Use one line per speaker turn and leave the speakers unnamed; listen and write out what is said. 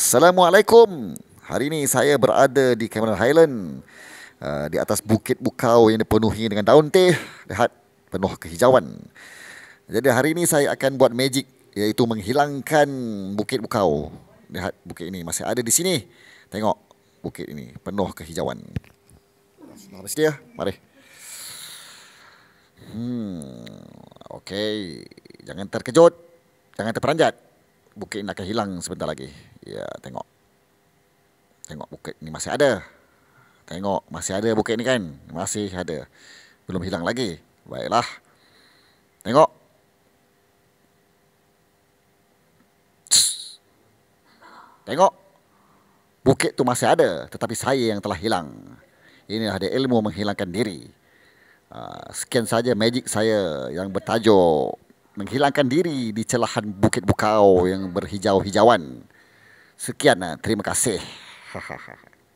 Assalamualaikum. Hari ini saya berada di Cameron Highland uh, di atas bukit bukau yang dipenuhi dengan daun teh. Lihat penuh kehijauan. Jadi hari ini saya akan buat magic iaitu menghilangkan bukit bukau. Lihat bukit ini masih ada di sini. Tengok bukit ini penuh kehijauan. Mari bersedia? Mari. Hmm. okay. Jangan terkejut. Jangan terperanjat bukit ini akan hilang sebentar lagi. Ya, tengok. Tengok bukit ini masih ada. Tengok, masih ada bukit ini kan? Masih ada. Belum hilang lagi. Baiklah. Tengok. Tengok. Bukit tu masih ada, tetapi saya yang telah hilang. Ini dia ilmu menghilangkan diri. Uh, sekian saja magic saya yang bertajuk menghilangkan diri di celahan bukit bukau yang berhijau-hijauan. Sekian, eh. terima kasih.